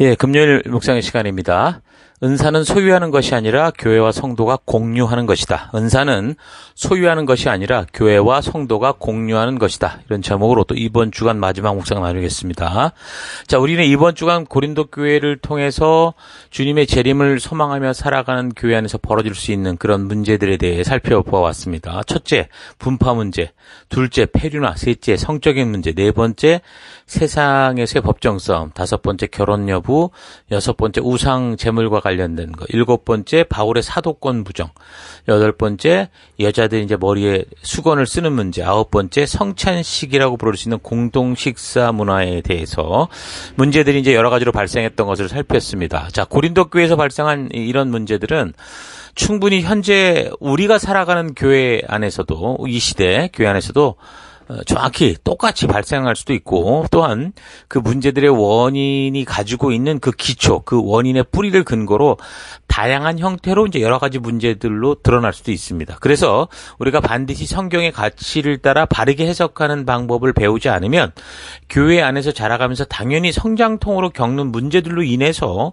예, 금요일 묵상의 시간입니다. 은사는 소유하는 것이 아니라 교회와 성도가 공유하는 것이다. 은사는 소유하는 것이 아니라 교회와 성도가 공유하는 것이다. 이런 제목으로 또 이번 주간 마지막 묵상 나누겠습니다. 자, 우리는 이번 주간 고린도 교회를 통해서 주님의 재림을 소망하며 살아가는 교회 안에서 벌어질 수 있는 그런 문제들에 대해 살펴보았습니다. 첫째, 분파 문제. 둘째, 폐륜화. 셋째, 성적인 문제. 네 번째, 세상에서의 법정성. 다섯 번째, 결혼 여부. 여섯 번째, 우상 재물과 관련된 거. 일곱 번째 바울의 사도권 부정. 여덟 번째 여자들이 이제 머리에 수건을 쓰는 문제. 아홉 번째 성찬식이라고 부를 수 있는 공동 식사 문화에 대해서 문제들이 이제 여러 가지로 발생했던 것을 살폈습니다. 자, 고린도 교회에서 발생한 이런 문제들은 충분히 현재 우리가 살아가는 교회 안에서도 이 시대 교회 안에서도 어, 정확히 똑같이 발생할 수도 있고 또한 그 문제들의 원인이 가지고 있는 그 기초, 그 원인의 뿌리를 근거로 다양한 형태로 이제 여러 가지 문제들로 드러날 수도 있습니다. 그래서 우리가 반드시 성경의 가치를 따라 바르게 해석하는 방법을 배우지 않으면 교회 안에서 자라가면서 당연히 성장통으로 겪는 문제들로 인해서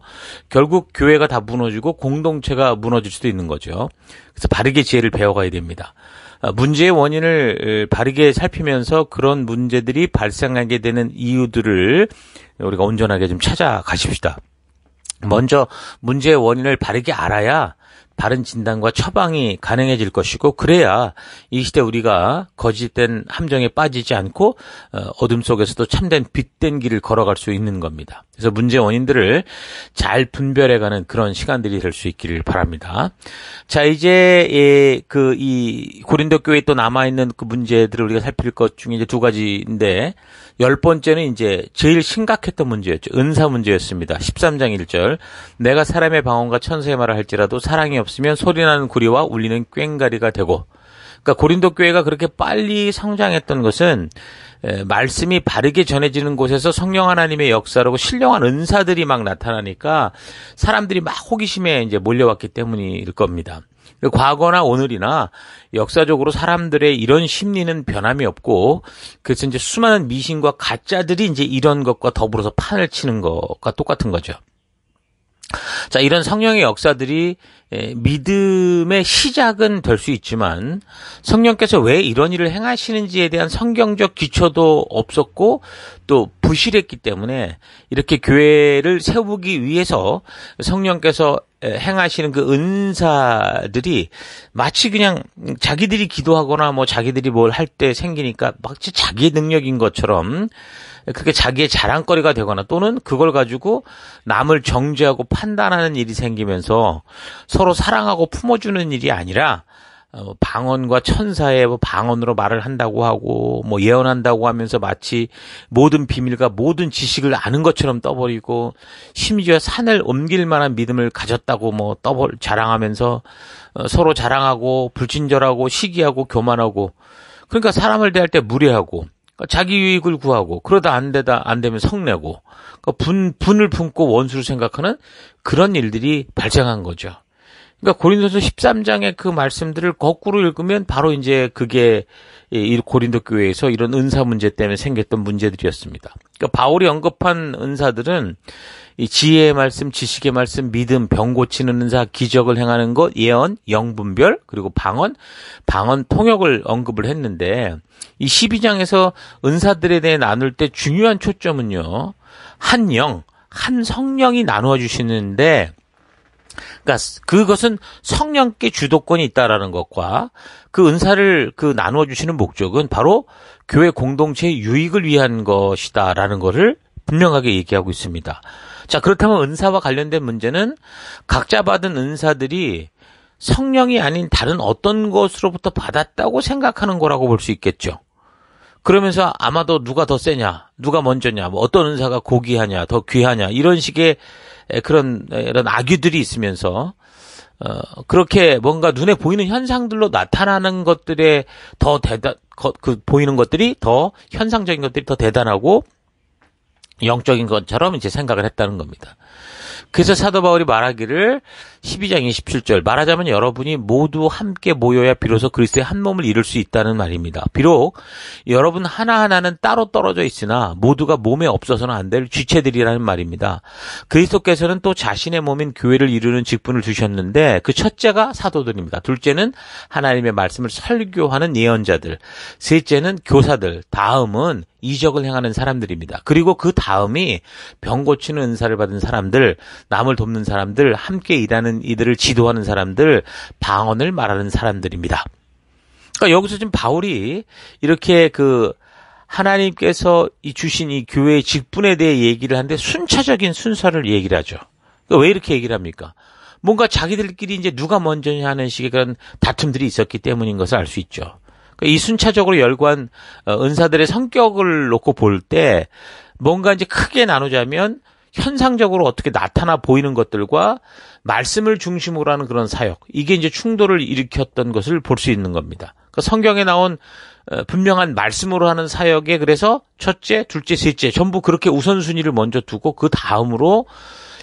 결국 교회가 다 무너지고 공동체가 무너질 수도 있는 거죠. 그래서 바르게 지혜를 배워가야 됩니다. 아, 문제의 원인을 바르게 살피면서 그런 문제들이 발생하게 되는 이유들을 우리가 온전하게 좀 찾아가십시다. 먼저 문제의 원인을 바르게 알아야 바른 진단과 처방이 가능해질 것이고 그래야 이 시대 우리가 거짓된 함정에 빠지지 않고 어, 어둠 속에서도 참된 빛된 길을 걸어갈 수 있는 겁니다. 그래서 문제 원인들을 잘 분별해가는 그런 시간들이 될 수 있기를 바랍니다. 자 이제 예, 그이 고린도 교회에 또 남아 있는 그 문제들을 우리가 살필 것 중에 이제 두 가지인데 열 번째는 이제 제일 심각했던 문제였죠. 은사 문제였습니다. 13장 1절 내가 사람의 방언과 천사의 말을 할지라도 사랑이 없으면 소리나는 구리와 울리는 꽹가리가 되고 그러니까 고린도 교회가 그렇게 빨리 성장했던 것은 말씀이 바르게 전해지는 곳에서 성령 하나님의 역사라고 신령한 은사들이 막 나타나니까 사람들이 막 호기심에 이제 몰려왔기 때문일 겁니다. 그 과거나 오늘이나 역사적으로 사람들의 이런 심리는 변함이 없고 그래서 이제 수많은 미신과 가짜들이 이제 이런 것과 더불어서 판을 치는 것과 똑같은 거죠. 자, 이런 성령의 역사들이 예, 믿음의 시작은 될 수 있지만 성령께서 왜 이런 일을 행하시는지에 대한 성경적 기초도 없었고 또 부실했기 때문에 이렇게 교회를 세우기 위해서 성령께서 예, 행하시는 그 은사들이 마치 그냥 자기들이 기도하거나 뭐 자기들이 뭘 할 때 생기니까 마치 자기 능력인 것처럼 그게 자기의 자랑거리가 되거나 또는 그걸 가지고 남을 정죄하고 판단하는 일이 생기면서 서로 사랑하고 품어주는 일이 아니라 어, 방언과 천사의 뭐 방언으로 말을 한다고 하고 뭐 예언한다고 하면서 마치 모든 비밀과 모든 지식을 아는 것처럼 떠버리고 심지어 산을 옮길 만한 믿음을 가졌다고 뭐 떠벌 자랑하면서 어, 서로 자랑하고 불친절하고 시기하고 교만하고 그러니까 사람을 대할 때 무례하고 그러니까 자기 유익을 구하고 그러다 안 되다 안 되면 성내고 그러니까 분 분을 품고 원수를 생각하는 그런 일들이 발생한 거죠. 그러니까 고린도서 13장의 그 말씀들을 거꾸로 읽으면 바로 이제 그게 이 고린도 교회에서 이런 은사 문제 때문에 생겼던 문제들이었습니다. 그러니까 바울이 언급한 은사들은 이 지혜의 말씀, 지식의 말씀, 믿음, 병 고치는 은사, 기적을 행하는 것, 예언, 영분별, 그리고 방언, 방언 통역을 언급을 했는데 이 12장에서 은사들에 대해 나눌 때 중요한 초점은요. 한 영, 한 성령이 나누어 주시는데 그러니까 그것은 성령께 주도권이 있다라는 것과 그 은사를 그 나누어 주시는 목적은 바로 교회 공동체의 유익을 위한 것이다라는 것을 분명하게 얘기하고 있습니다. 자, 그렇다면 은사와 관련된 문제는 각자 받은 은사들이 성령이 아닌 다른 어떤 것으로부터 받았다고 생각하는 거라고 볼 수 있겠죠. 그러면서 아마도 누가 더 세냐, 누가 먼저냐, 뭐 어떤 은사가 고귀하냐, 더 귀하냐, 이런 식의 그런 이런 악귀들이 있으면서 어, 그렇게 뭔가 눈에 보이는 현상들로 나타나는 것들에 더 대단, 그, 보이는 것들이 더 현상적인 것들이 더 대단하고 영적인 것처럼 이제 생각을 했다는 겁니다. 그래서 사도 바울이 말하기를 12장 27절 말하자면 여러분이 모두 함께 모여야 비로소 그리스도의 한 몸을 이룰 수 있다는 말입니다. 비록 여러분 하나하나는 따로 떨어져 있으나 모두가 몸에 없어서는 안 될 주체들이라는 말입니다. 그리스도께서는 또 자신의 몸인 교회를 이루는 직분을 주셨는데 그 첫째가 사도들입니다. 둘째는 하나님의 말씀을 설교하는 예언자들, 셋째는 교사들, 다음은 이적을 행하는 사람들입니다. 그리고 그 다음이 병 고치는 은사를 받은 사람들, 남을 돕는 사람들, 함께 일하는 이들을 지도하는 사람들, 방언을 말하는 사람들입니다. 그러니까 여기서 지금 바울이 이렇게 그 하나님께서 주신 이 교회의 직분에 대해 얘기를 하는데 순차적인 순서를 얘기를 하죠. 그러니까 왜 이렇게 얘기를 합니까? 뭔가 자기들끼리 이제 누가 먼저냐 하는 식의 그런 다툼들이 있었기 때문인 것을 알 수 있죠. 그러니까 이 순차적으로 열관 어, 은사들의 성격을 놓고 볼 때 뭔가 이제 크게 나누자면 현상적으로 어떻게 나타나 보이는 것들과 말씀을 중심으로 하는 그런 사역 이게 이제 충돌을 일으켰던 것을 볼 수 있는 겁니다. 그러니까 성경에 나온 어, 분명한 말씀으로 하는 사역에 그래서 첫째, 둘째, 셋째 전부 그렇게 우선순위를 먼저 두고 그 다음으로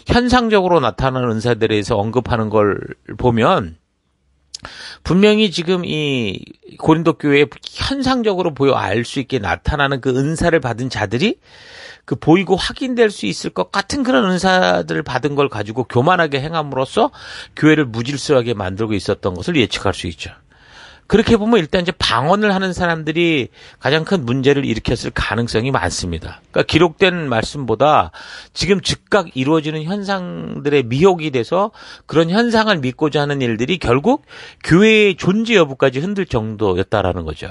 현상적으로 나타나는 은사들에 대해서 언급하는 걸 보면 분명히 지금 이 고린도 교회에 현상적으로 보여 알 수 있게 나타나는 그 은사를 받은 자들이 그 보이고 확인될 수 있을 것 같은 그런 은사들을 받은 걸 가지고 교만하게 행함으로써 교회를 무질서하게 만들고 있었던 것을 예측할 수 있죠. 그렇게 보면 일단 이제 방언을 하는 사람들이 가장 큰 문제를 일으켰을 가능성이 많습니다. 그러니까 기록된 말씀보다 지금 즉각 이루어지는 현상들의 미혹이 돼서 그런 현상을 믿고자 하는 일들이 결국 교회의 존재 여부까지 흔들 정도였다라는 거죠.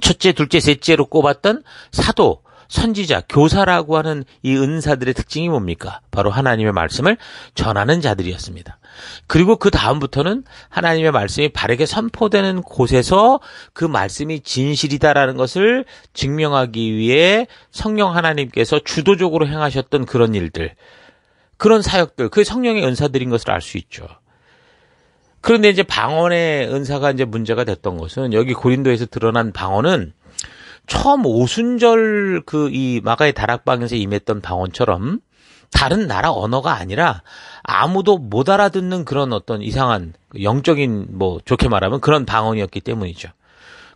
첫째, 둘째, 셋째로 꼽았던 사도, 선지자, 교사라고 하는 이 은사들의 특징이 뭡니까? 바로 하나님의 말씀을 전하는 자들이었습니다. 그리고 그 다음부터는 하나님의 말씀이 바르게 선포되는 곳에서 그 말씀이 진실이다라는 것을 증명하기 위해 성령 하나님께서 주도적으로 행하셨던 그런 일들, 그런 사역들, 그 성령의 은사들인 것을 알 수 있죠. 그런데 이제 방언의 은사가 이제 문제가 됐던 것은 여기 고린도에서 드러난 방언은 처음 오순절 그 이 마가의 다락방에서 임했던 방언처럼 다른 나라 언어가 아니라 아무도 못 알아듣는 그런 어떤 이상한 영적인 뭐 좋게 말하면 그런 방언이었기 때문이죠.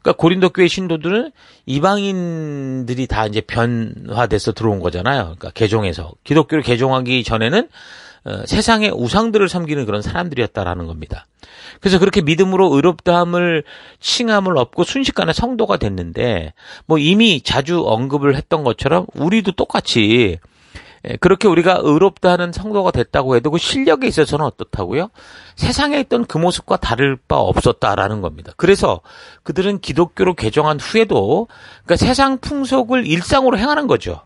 그러니까 고린도 교회 신도들은 이방인들이 다 이제 변화돼서 들어온 거잖아요. 그러니까 개종해서 기독교를 개종하기 전에는 어, 세상의 우상들을 섬기는 그런 사람들이었다라는 겁니다. 그래서 그렇게 믿음으로 의롭다함을 칭함을 얻고 순식간에 성도가 됐는데 뭐 이미 자주 언급을 했던 것처럼 우리도 똑같이 예, 그렇게 우리가 의롭다는 성도가 됐다고 해도 그 실력에 있어서는 어떻다고요? 세상에 있던 그 모습과 다를 바 없었다라는 겁니다. 그래서 그들은 기독교로 개정한 후에도 그러니까 세상 풍속을 일상으로 행하는 거죠.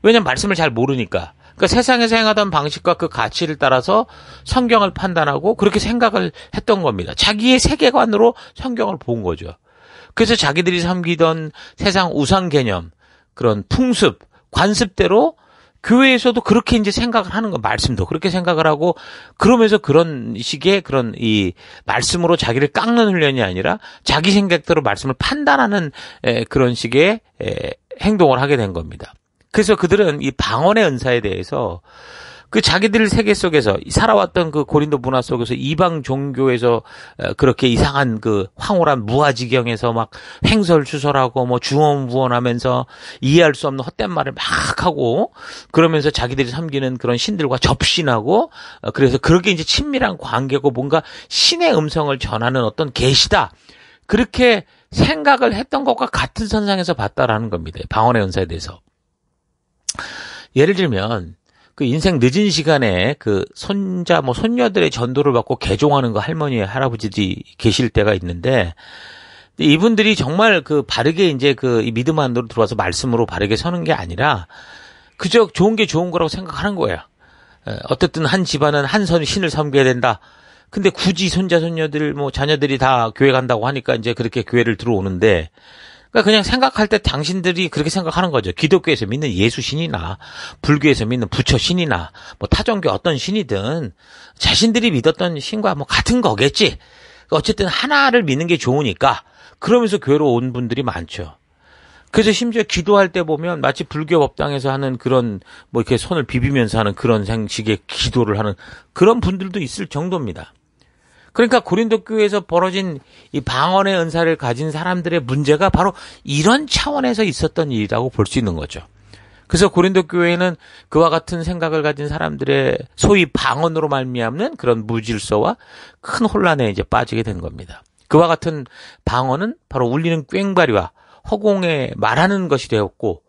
왜냐면 하 말씀을 잘 모르니까. 그러니까 세상에서 행하던 방식과 그 가치를 따라서 성경을 판단하고 그렇게 생각을 했던 겁니다. 자기의 세계관으로 성경을 본 거죠. 그래서 자기들이 섬기던 세상 우상 개념, 그런 풍습, 관습대로 교회에서도 그렇게 이제 생각을 하는 거 말씀도 그렇게 생각을 하고 그러면서 그런 식의 그런 이 말씀으로 자기를 깎는 훈련이 아니라 자기 생각대로 말씀을 판단하는 에, 그런 식의 에, 행동을 하게 된 겁니다. 그래서 그들은 이 방언의 은사에 대해서 그 자기들 세계 속에서 살아왔던 그 고린도 문화 속에서 이방 종교에서 어, 그렇게 이상한 그 황홀한 무아지경에서 막횡설수설하고뭐중원부원하면서 이해할 수 없는 헛된 말을 막 하고 그러면서 자기들이 섬기는 그런 신들과 접신하고 어, 그래서 그렇게 이제 친밀한 관계고 뭔가 신의 음성을 전하는 어떤 계시다 그렇게 생각을 했던 것과 같은 선상에서 봤다라는 겁니다 방언의 은사에 대해서 예를 들면 그 인생 늦은 시간에 그 손자 뭐 손녀들의 전도를 받고 개종하는 거 할머니 할아버지들이 계실 때가 있는데 이분들이 정말 그 바르게 이제 그 믿음 안으로 들어와서 말씀으로 바르게 서는 게 아니라 그저 좋은 게 좋은 거라고 생각하는 거예요. 어쨌든 한 집안은 한선 신을 섬겨야 된다. 근데 굳이 손자 손녀들 뭐 자녀들이 다 교회 간다고 하니까 이제 그렇게 교회를 들어오는데 그러니까 그냥 생각할 때 당신들이 그렇게 생각하는 거죠. 기독교에서 믿는 예수 신이나 불교에서 믿는 부처 신이나 뭐 타종교 어떤 신이든 자신들이 믿었던 신과 뭐 같은 거겠지. 그러니까 어쨌든 하나를 믿는 게 좋으니까 그러면서 교회로 온 분들이 많죠. 그래서 심지어 기도할 때 보면 마치 불교 법당에서 하는 그런 뭐 이렇게 손을 비비면서 하는 그런 형식의 기도를 하는 그런 분들도 있을 정도입니다. 그러니까 고린도 교회에서 벌어진 이 방언의 은사를 가진 사람들의 문제가 바로 이런 차원에서 있었던 일이라고 볼 수 있는 거죠. 그래서 고린도 교회는 그와 같은 생각을 가진 사람들의 소위 방언으로 말미암는 그런 무질서와 큰 혼란에 이제 빠지게 된 겁니다. 그와 같은 방언은 바로 울리는 꽹과리와 허공에 말하는 것이 되었고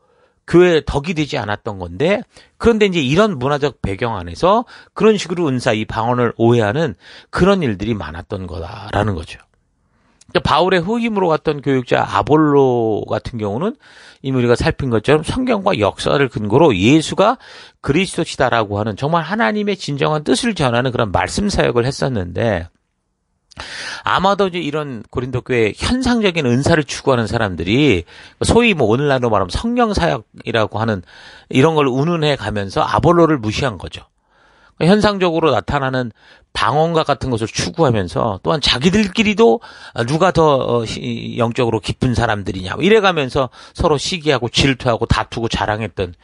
교회 덕이 되지 않았던 건데 그런데 이제 이런 문화적 배경 안에서 그런 식으로 은사 이 방언을 오해하는 그런 일들이 많았던 거다라는 거죠. 그러니까 바울의 후임으로 갔던 교육자 아볼로 같은 경우는 이미 우리가 살핀 것처럼 성경과 역사를 근거로 예수가 그리스도시다라고 하는 정말 하나님의 진정한 뜻을 전하는 그런 말씀 사역을 했었는데 아마도 이제 이런 고린도 교회 현상적인 은사를 추구하는 사람들이 소위 뭐 오늘날로 말하면 성령 사역이라고 하는 이런 걸 운운해 가면서 아볼로를 무시한 거죠. 현상적으로 나타나는 방언과 같은 것을 추구하면서 또한 자기들끼리도 누가 더 어, 영적으로 깊은 사람들이냐 이래가면서 서로 시기하고 질투하고 다투고 자랑했던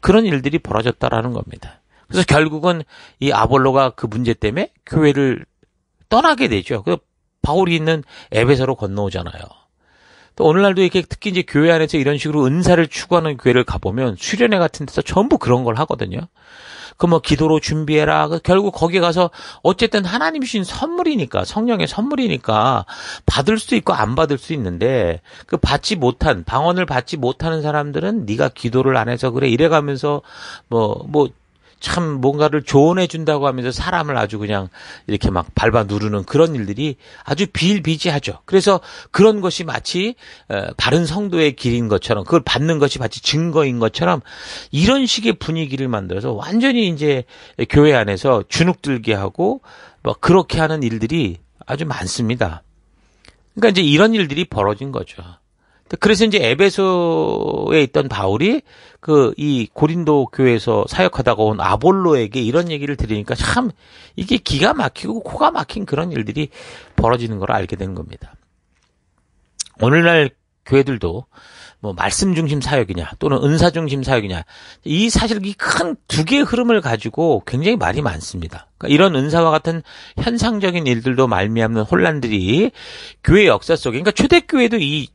그런 일들이 벌어졌다라는 겁니다. 그래서 결국은 이 아볼로가 그 문제 때문에 교회를 떠나게 되죠. 그 바울이 있는 에베소로 건너오잖아요. 또 오늘날도 이렇게 특히 이제 교회 안에서 이런 식으로 은사를 추구하는 교회를 가보면 수련회 같은 데서 전부 그런 걸 하거든요. 그 뭐 기도로 준비해라. 그 결국 거기에 가서 어쨌든 하나님 주신 선물이니까 성령의 선물이니까 받을 수 있고 안 받을 수 있는데 그 받지 못한 방언을 받지 못하는 사람들은 네가 기도를 안 해서 그래 이래가면서 뭐뭐 뭐, 뭐참 뭔가를 조언해 준다고 하면서 사람을 아주 그냥 이렇게 막 밟아 누르는 그런 일들이 아주 비일비재하죠. 그래서 그런 것이 마치 바른 어, 성도의 길인 것처럼 그걸 받는 것이 마치 증거인 것처럼 이런 식의 분위기를 만들어서 완전히 이제 교회 안에서 주눅들게 하고 뭐 그렇게 하는 일들이 아주 많습니다. 그러니까 이제 이런 일들이 벌어진 거죠. 그 그래서 이제 에베소에 있던 바울이 그 이 고린도 교회에서 사역하다가 온 아볼로에게 이런 얘기를 들으니까 참 이게 기가 막히고 코가 막힌 그런 일들이 벌어지는 걸 알게 된 겁니다. 오늘날 교회들도 뭐 말씀 중심 사역이냐 또는 은사 중심 사역이냐 이 사실 이 큰 두 개의 흐름을 가지고 굉장히 말이 많습니다. 그러니까 이런 은사와 같은 현상적인 일들도 말미암는 혼란들이 교회 역사 속에 그러니까 초대 교회도 이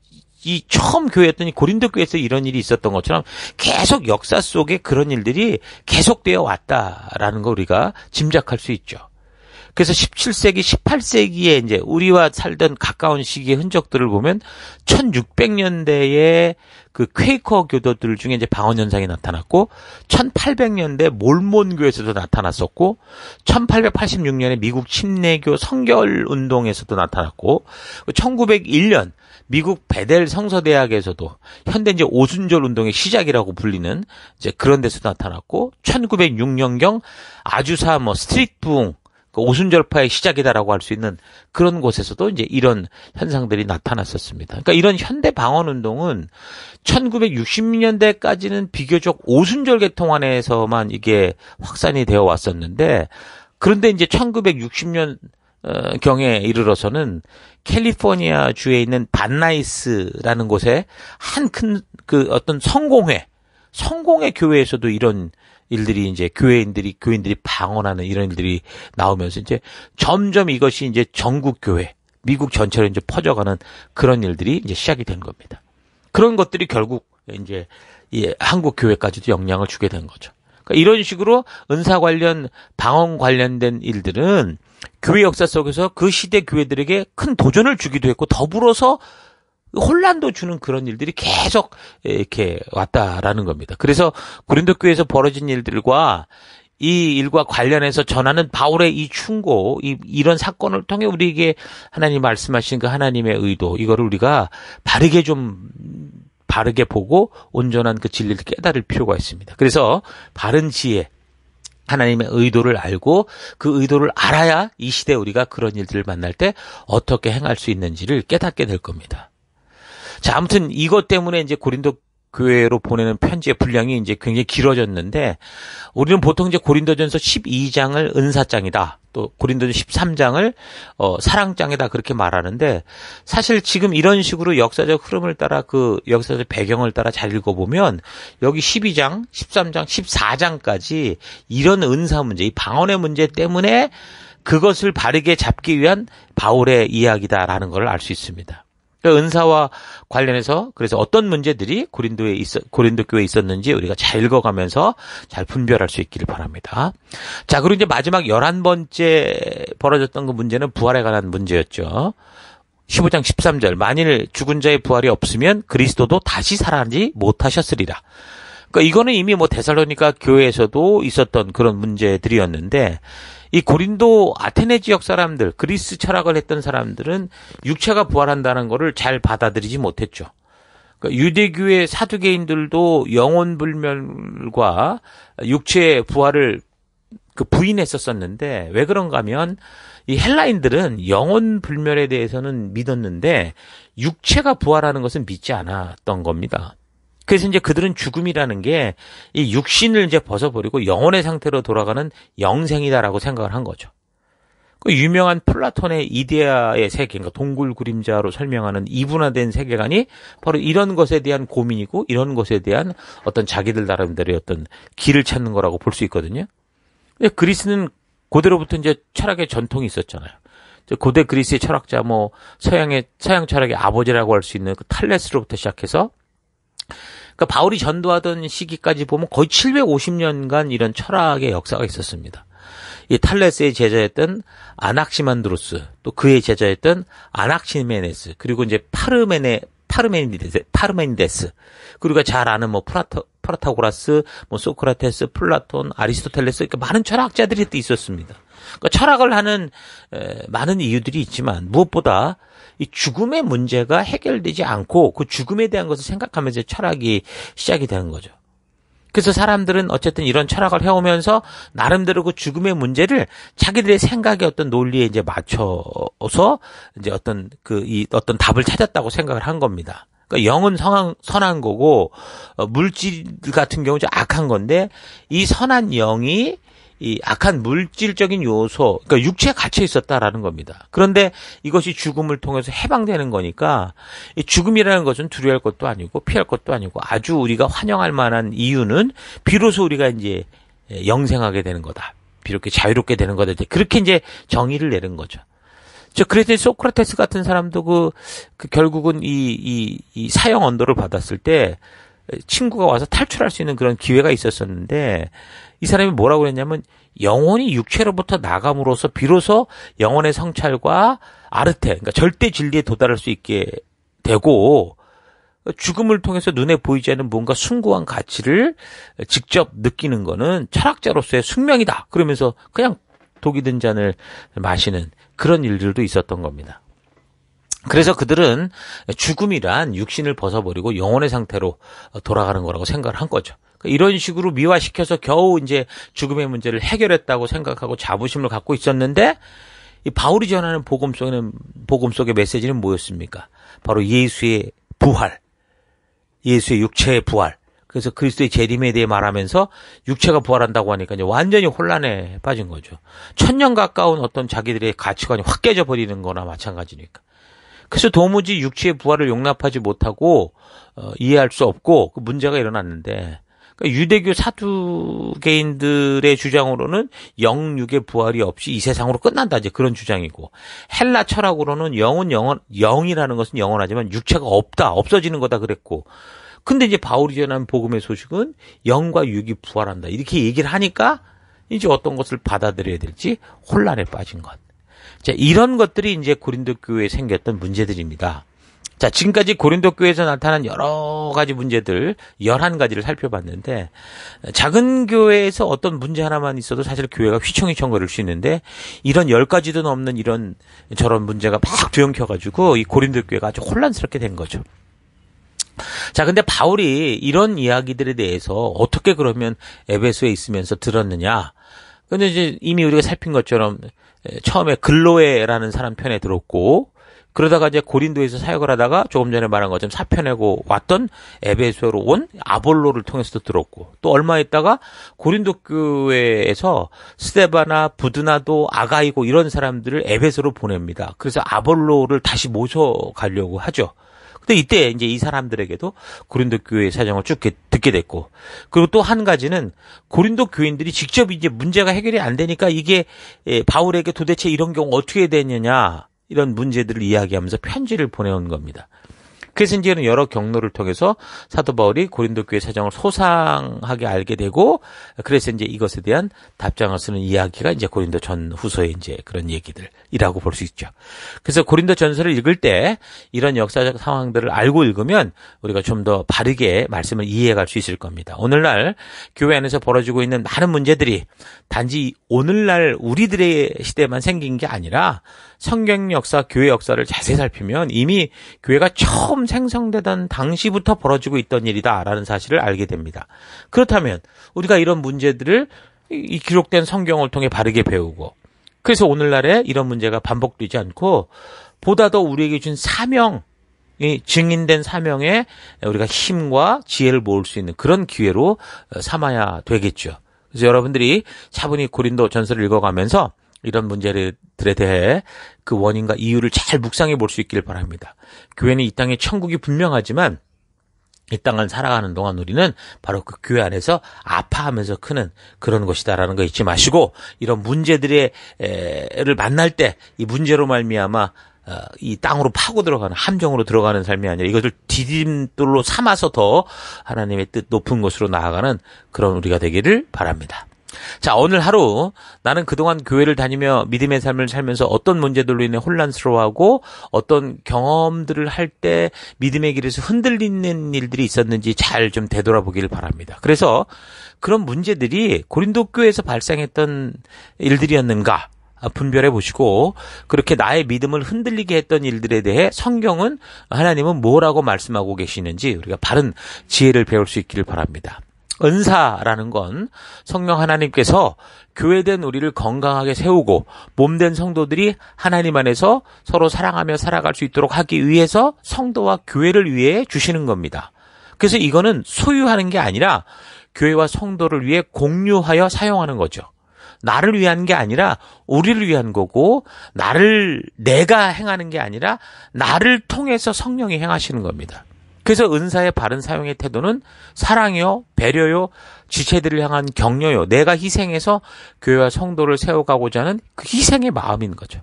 이 처음 교회였더니 고린도 교회에서 이런 일이 있었던 것처럼 계속 역사 속에 그런 일들이 계속되어 왔다라는 걸 우리가 짐작할 수 있죠. 그래서 17세기, 18세기에 이제 우리와 살던 가까운 시기의 흔적들을 보면 1600년대에 그 퀘이커 교도들 중에 이제 방언 현상이 나타났고 1800년대 몰몬교에서도 나타났었고 1886년에 미국 침례교 성결 운동에서도 나타났고 1901년 미국 베델 성서대학에서도 현대 이제 오순절 운동의 시작이라고 불리는 이제 그런 데서 나타났고 1906년경 아주사 뭐 스트릿 부흥 그 오순절파의 시작이다라고 할 수 있는 그런 곳에서도 이제 이런 현상들이 나타났었습니다. 그러니까 이런 현대 방언 운동은 1960년대까지는 비교적 오순절 계통 안에서만 이게 확산이 되어 왔었는데 그런데 이제 1960년 어, 경에 이르러서는 캘리포니아 주에 있는 반나이스라는 곳에 한 큰 그 어떤 성공회 성공회 교회에서도 이런 일들이 이제 교회인들이 교인들이 방언하는 이런 일들이 나오면서 이제 점점 이것이 이제 전국 교회 미국 전체로 이제 퍼져가는 그런 일들이 이제 시작이 된 겁니다. 그런 것들이 결국 이제 이 한국 교회까지도 영향을 주게 된 거죠. 그러니까 이런 식으로 은사 관련 방언 관련된 일들은 교회 역사 속에서 그 시대 교회들에게 큰 도전을 주기도 했고 더불어서 혼란도 주는 그런 일들이 계속 이렇게 왔다라는 겁니다. 그래서 고린도 교회에서 벌어진 일들과 이 일과 관련해서 전하는 바울의 이 충고, 이, 이런 사건을 통해 우리에게 하나님 말씀하신 그 하나님의 의도, 이거를 우리가 바르게 좀, 바르게 보고 온전한 그 진리를 깨달을 필요가 있습니다. 그래서 바른 지혜, 하나님의 의도를 알고 그 의도를 알아야 이 시대 우리가 그런 일들을 만날 때 어떻게 행할 수 있는지를 깨닫게 될 겁니다. 자, 아무튼 이것 때문에 이제 고린도 교회로 보내는 편지의 분량이 이제 굉장히 길어졌는데 우리는 보통 이제 고린도전서 12장을 은사장이다. 또 고린도전 13장을 어 사랑장이다 그렇게 말하는데 사실 지금 이런 식으로 역사적 흐름을 따라 그 역사적 배경을 따라 잘 읽어 보면 여기 12장, 13장, 14장까지 이런 은사 문제, 이 방언의 문제 때문에 그것을 바르게 잡기 위한 바울의 이야기다라는 걸 알 수 있습니다. 그러니까 은사와 관련해서 그래서 어떤 문제들이 고린도에 있었, 고린도 교회에 있었는지 우리가 잘 읽어가면서 잘 분별할 수 있기를 바랍니다. 자, 그리고 이제 마지막 열한 번째 벌어졌던 그 문제는 부활에 관한 문제였죠. 15장 13절. 만일 죽은 자의 부활이 없으면 그리스도도 다시 살아나지 못하셨으리라. 그러니까 이거는 이미 뭐 대살로니까 교회에서도 있었던 그런 문제들이었는데 이 고린도 아테네 지역 사람들, 그리스 철학을 했던 사람들은 육체가 부활한다는 것을 잘 받아들이지 못했죠. 그러니까 유대교의 사두개인들도 영혼 불멸과 육체의 부활을 그 부인했었었는데 왜 그런가 하면 이 헬라인들은 영혼 불멸에 대해서는 믿었는데 육체가 부활하는 것은 믿지 않았던 겁니다. 그래서 이제 그들은 죽음이라는 게 이 육신을 이제 벗어버리고 영혼의 상태로 돌아가는 영생이다라고 생각을 한 거죠. 그 유명한 플라톤의 이데아의 세계, 그러니까 동굴 그림자로 설명하는 이분화된 세계관이 바로 이런 것에 대한 고민이고 이런 것에 대한 어떤 자기들 나름대로의 어떤 길을 찾는 거라고 볼 수 있거든요. 그리스는 고대로부터 이제 철학의 전통이 있었잖아요. 고대 그리스의 철학자 뭐 서양의 서양 철학의 아버지라고 할 수 있는 그 탈레스로부터 시작해서 그러니까 바울이 전도하던 시기까지 보면 거의 750년간 이런 철학의 역사가 있었습니다. 이 탈레스의 제자였던 아낙시만드로스, 또 그의 제자였던 아낙시메네스, 그리고 이제 파르메네 파르메니데스, 파르메니데스. 그리고 잘 아는 뭐 프라타, 프라타고라스, 뭐 소크라테스, 플라톤, 아리스토텔레스, 그러니까 많은 철학자들이 또 있었습니다. 그러니까 철학을 하는 에, 많은 이유들이 있지만 무엇보다 이 죽음의 문제가 해결되지 않고 그 죽음에 대한 것을 생각하면서 철학이 시작이 되는 거죠. 그래서 사람들은 어쨌든 이런 철학을 해오면서 나름대로 그 죽음의 문제를 자기들의 생각의 어떤 논리에 이제 맞춰서 이제 어떤 그 이 어떤 답을 찾았다고 생각을 한 겁니다. 그러니까 영은 성한, 선한 거고 어, 물질 같은 경우 는 악한 건데 이 선한 영이 이 악한 물질적인 요소, 그러니까 육체에 갇혀 있었다라는 겁니다. 그런데 이것이 죽음을 통해서 해방되는 거니까 이 죽음이라는 것은 두려울 것도 아니고 피할 것도 아니고 아주 우리가 환영할 만한 이유는 비로소 우리가 이제 영생하게 되는 거다. 비롭게 자유롭게 되는 거다. 그렇게 이제 정의를 내는 거죠. 저 그래서 소크라테스 같은 사람도 그, 그 결국은 이, 이, 이 사형 언도를 받았을 때 친구가 와서 탈출할 수 있는 그런 기회가 있었었는데 이 사람이 뭐라고 그랬냐면 영혼이 육체로부터 나감으로써 비로소 영혼의 성찰과 아르테, 그러니까 절대 진리에 도달할 수 있게 되고 죽음을 통해서 눈에 보이지 않는 뭔가 숭고한 가치를 직접 느끼는 거는 철학자로서의 숙명이다. 그러면서 그냥 독이 든 잔을 마시는 그런 일들도 있었던 겁니다. 그래서 그들은 죽음이란 육신을 벗어버리고 영혼의 상태로 돌아가는 거라고 생각을 한 거죠. 그러니까 이런 식으로 미화시켜서 겨우 이제 죽음의 문제를 해결했다고 생각하고 자부심을 갖고 있었는데 이 바울이 전하는 복음 속에는 복음 속의 메시지는 뭐였습니까? 바로 예수의 부활, 예수의 육체의 부활. 그래서 그리스도의 재림에 대해 말하면서 육체가 부활한다고 하니까 이제 완전히 혼란에 빠진 거죠. 천년 가까운 어떤 자기들의 가치관이 확 깨져 버리는 거나 마찬가지니까. 그래서 도무지 육체의 부활을 용납하지 못하고 어, 이해할 수 없고 그 문제가 일어났는데 그러니까 유대교 사두개인들의 주장으로는 영육의 부활이 없이 이 세상으로 끝난다 이제 그런 주장이고 헬라 철학으로는 영은 영원 영이라는 것은 영원하지만 육체가 없다 없어지는 거다 그랬고 근데 이제 바울이 전한 복음의 소식은 영과 육이 부활한다 이렇게 얘기를 하니까 이제 어떤 것을 받아들여야 될지 혼란에 빠진 것. 자 이런 것들이 이제 고린도 교회에 생겼던 문제들입니다. 자, 지금까지 고린도 교회에서 나타난 여러 가지 문제들 11가지를 살펴봤는데 작은 교회에서 어떤 문제 하나만 있어도 사실 교회가 휘청휘청거릴 수 있는데 이런 10가지도 넘는 이런 저런 문제가 막 뒤엉켜 가지고 이 고린도 교회가 아주 혼란스럽게 된 거죠. 자, 근데 바울이 이런 이야기들에 대해서 어떻게 그러면 에베소에 있으면서 들었느냐? 근데 이제 이미 우리가 살핀 것처럼 처음에 글로에라는 사람 편에 들었고 그러다가 이제 고린도에서 사역을 하다가 조금 전에 말한 것처럼 사편내고 왔던 에베소로 온 아볼로를 통해서도 들었고 또 얼마 있다가 고린도 교회에서 스테바나 부드나도 아가이고 이런 사람들을 에베소로 보냅니다. 그래서 아볼로를 다시 모셔가려고 하죠. 근데 이때 이제 이 사람들에게도 고린도 교회의 사정을 쭉 듣게 됐고 그리고 또 한 가지는 고린도 교인들이 직접 이제 문제가 해결이 안 되니까 이게 예, 바울에게 도대체 이런 경우 어떻게 되느냐 이런 문제들을 이야기하면서 편지를 보내온 겁니다. 그래서 이제는 여러 경로를 통해서 사도 바울이 고린도 교회 사정을 소상하게 알게 되고 그래서 이제 이것에 대한 답장을 쓰는 이야기가 이제 고린도 전후서의 이제 그런 얘기들이라고 볼 수 있죠. 그래서 고린도 전서를 읽을 때 이런 역사적 상황들을 알고 읽으면 우리가 좀 더 바르게 말씀을 이해할수 있을 겁니다. 오늘날 교회 안에서 벌어지고 있는 많은 문제들이 단지 오늘날 우리들의 시대만 생긴 게 아니라 성경 역사, 교회 역사를 자세히 살피면 이미 교회가 처음 생성되던 당시부터 벌어지고 있던 일이다라는 사실을 알게 됩니다. 그렇다면 우리가 이런 문제들을 이 기록된 성경을 통해 바르게 배우고 그래서 오늘날에 이런 문제가 반복되지 않고 보다 더 우리에게 준 사명, 이 증인된 사명에 우리가 힘과 지혜를 모을 수 있는 그런 기회로 삼아야 되겠죠. 그래서 여러분들이 차분히 고린도 전서를 읽어가면서 이런 문제들에 대해 그 원인과 이유를 잘 묵상해 볼 수 있기를 바랍니다. 교회는 이땅에 천국이 분명하지만 이 땅을 살아가는 동안 우리는 바로 그 교회 안에서 아파하면서 크는 그런 것이다라는 거 잊지 마시고 이런 문제들을 만날 때 이 문제로 말미암아 어, 이 땅으로 파고 들어가는 함정으로 들어가는 삶이 아니라 이것을 디딤돌로 삼아서 더 하나님의 뜻 높은 곳으로 나아가는 그런 우리가 되기를 바랍니다. 자, 오늘 하루 나는 그동안 교회를 다니며 믿음의 삶을 살면서 어떤 문제들로 인해 혼란스러워하고 어떤 경험들을 할 때 믿음의 길에서 흔들리는 일들이 있었는지 잘 좀 되돌아보기를 바랍니다. 그래서 그런 문제들이 고린도 교회에서 발생했던 일들이었는가 분별해 보시고 그렇게 나의 믿음을 흔들리게 했던 일들에 대해 성경은 하나님은 뭐라고 말씀하고 계시는지 우리가 바른 지혜를 배울 수 있기를 바랍니다. 은사라는 건 성령 하나님께서 교회된 우리를 건강하게 세우고 몸된 성도들이 하나님 안에서 서로 사랑하며 살아갈 수 있도록 하기 위해서 성도와 교회를 위해 주시는 겁니다. 그래서 이거는 소유하는 게 아니라 교회와 성도를 위해 공유하여 사용하는 거죠. 나를 위한 게 아니라 우리를 위한 거고 나를 내가 행하는 게 아니라 나를 통해서 성령이 행하시는 겁니다. 그래서 은사의 바른 사용의 태도는 사랑이요, 배려요, 지체들을 향한 격려요, 내가 희생해서 교회와 성도를 세워가고자 하는 그 희생의 마음인 거죠.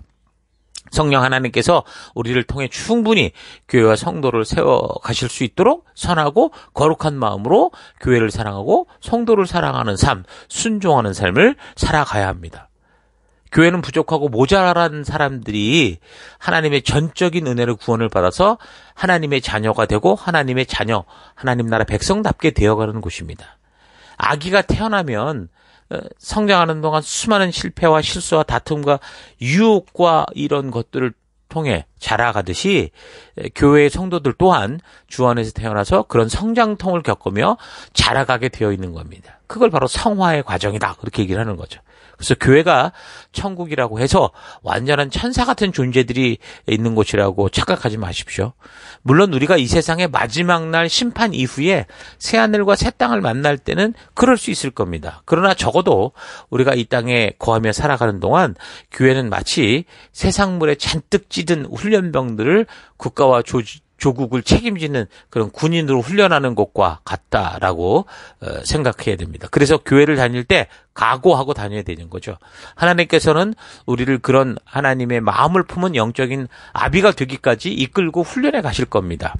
성령 하나님께서 우리를 통해 충분히 교회와 성도를 세워 가실 수 있도록 선하고 거룩한 마음으로 교회를 사랑하고 성도를 사랑하는 삶, 순종하는 삶을 살아가야 합니다. 교회는 부족하고 모자란 사람들이 하나님의 전적인 은혜를 구원을 받아서 하나님의 자녀가 되고 하나님의 자녀, 하나님 나라 백성답게 되어가는 곳입니다. 아기가 태어나면 어, 성장하는 동안 수많은 실패와 실수와 다툼과 유혹과 이런 것들을 통해 자라가듯이 교회의 성도들 또한 주 안에서 태어나서 그런 성장통을 겪으며 자라가게 되어 있는 겁니다. 그걸 바로 성화의 과정이다. 그렇게 얘기를 하는 거죠. 그래서 교회가 천국이라고 해서 완전한 천사 같은 존재들이 있는 곳이라고 착각하지 마십시오. 물론 우리가 이 세상의 마지막 날 심판 이후에 새 하늘과 새 땅을 만날 때는 그럴 수 있을 겁니다. 그러나 적어도 우리가 이 땅에 거하며 살아가는 동안 교회는 마치 세상물에 잔뜩 찌든 훈련병들을 국가와 조직 조국을 책임지는 그런 군인으로 훈련하는 것과 같다라고 어, 생각해야 됩니다. 그래서 교회를 다닐 때 각오하고 다녀야 되는 거죠. 하나님께서는 우리를 그런 하나님의 마음을 품은 영적인 아비가 되기까지 이끌고 훈련해 가실 겁니다.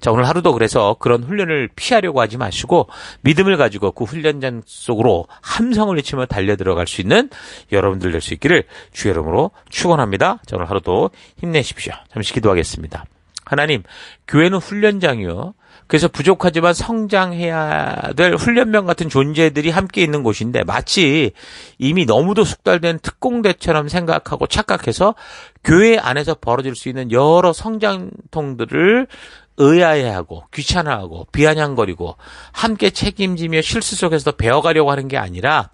자, 오늘 하루도 그래서 그런 훈련을 피하려고 하지 마시고 믿음을 가지고 그 훈련장 속으로 함성을 외치며 달려 들어갈 수 있는 여러분들 될 수 있기를 주의 이름으로 축원합니다. 자, 오늘 하루도 힘내십시오. 잠시 기도하겠습니다. 하나님, 교회는 훈련장이요. 그래서 부족하지만 성장해야 될 훈련병 같은 존재들이 함께 있는 곳인데 마치 이미 너무도 숙달된 특공대처럼 생각하고 착각해서 교회 안에서 벌어질 수 있는 여러 성장통들을 의아해하고 귀찮아하고 비아냥거리고 함께 책임지며 실수 속에서 배워가려고 하는 게 아니라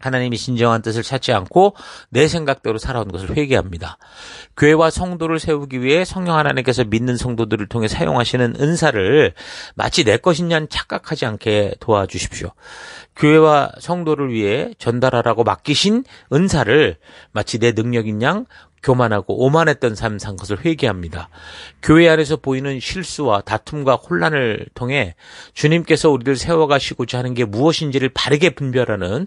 하나님이 진정한 뜻을 찾지 않고 내 생각대로 살아온 것을 회개합니다. 교회와 성도를 세우기 위해 성령 하나님께서 믿는 성도들을 통해 사용하시는 은사를 마치 내것이냐 착각하지 않게 도와주십시오. 교회와 성도를 위해 전달하라고 맡기신 은사를 마치 내 능력인 양 교만하고 오만했던 삶산 것을 회개합니다. 교회 안에서 보이는 실수와 다툼과 혼란을 통해 주님께서 우리를 세워가시고자 하는 게 무엇인지를 바르게 분별하는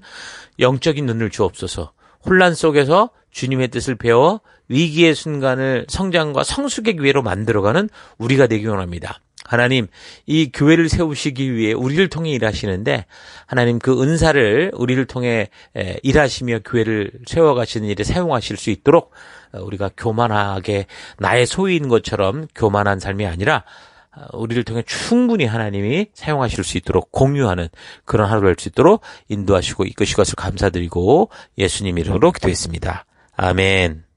영적인 눈을 주옵소서. 혼란 속에서 주님의 뜻을 배워 위기의 순간을 성장과 성숙의 기회로 만들어가는 우리가 되기 원합니다. 하나님, 이 교회를 세우시기 위해 우리를 통해 일하시는데, 하나님 그 은사를 우리를 통해 일하시며 교회를 세워가시는 일에 사용하실 수 있도록 어, 우리가 교만하게 나의 소유인 것처럼 교만한 삶이 아니라 어, 우리를 통해 충분히 하나님이 사용하실 수 있도록 공유하는 그런 하루 될 수 있도록 인도하시고 이끄실 것을 감사드리고 예수님 이름으로 기도했습니다. 아멘.